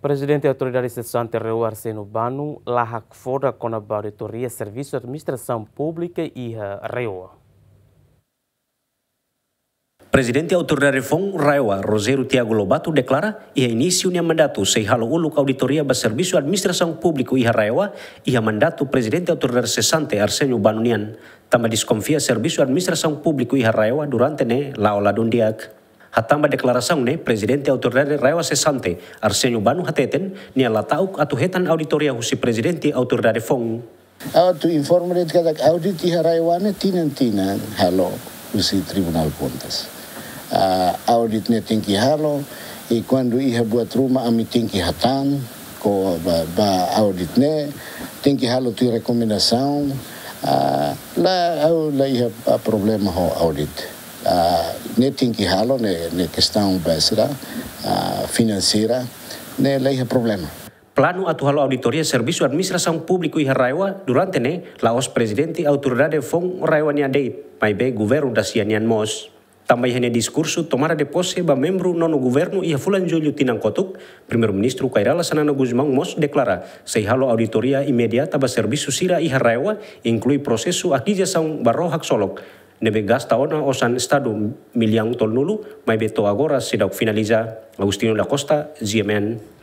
Presidente da Autoridade Sessão Reu Arsênio Bano, lá fora com a auditoria Serviço de Administração Pública e Reua. Presidente da Autoridade Fong Raiwa, Roseiro Tiago Lobato, declara e início de mandato se halo ulu auditoria ba Serviço Administração Público e Raiwa e mandato Presidente da Autoridade Cessante Arsenio Banunian. Também desconfia Serviço Administração Público e Raiwa durante ne né, laola dundiak. Hatamba declaração né, presidente autoridade Rewa sesante Arsenio Banu Hateten, nia tahu atu hetan auditoria husi presidente autoridade Fong. Auto informe de cada audit e haraiwane tinan tinan halo husi tribunal contas. Uh, ah, audit ne tinki halo ikuan do iha buat rumah ami tingki hatan ko ba, ba audit ne tingki halo tu rekomendasi uh, ah, lah lá iha ah, problema ho audit. Ah, nem tem que ralo na questão básica ah, financeira, nem lei problema. Plano atual auditoria servisu administração público e Raiwa durante ne laos presidente autoridade fong Raiwa adeit mai be governo da Sianian Mos. Também hanya discurso tomara de pose ba membru nono guvernu ia fulan julio tinang kotuk, primer ministro Kairala Sanana guzmang Mos deklara, sei halo auditoria imediata ba servisu sira e Raiwa inclui akija saung barro solok nebe gasta ona osan estado miliang tolnulu mai beto agora sidak finaliza Agustino La Costa GMN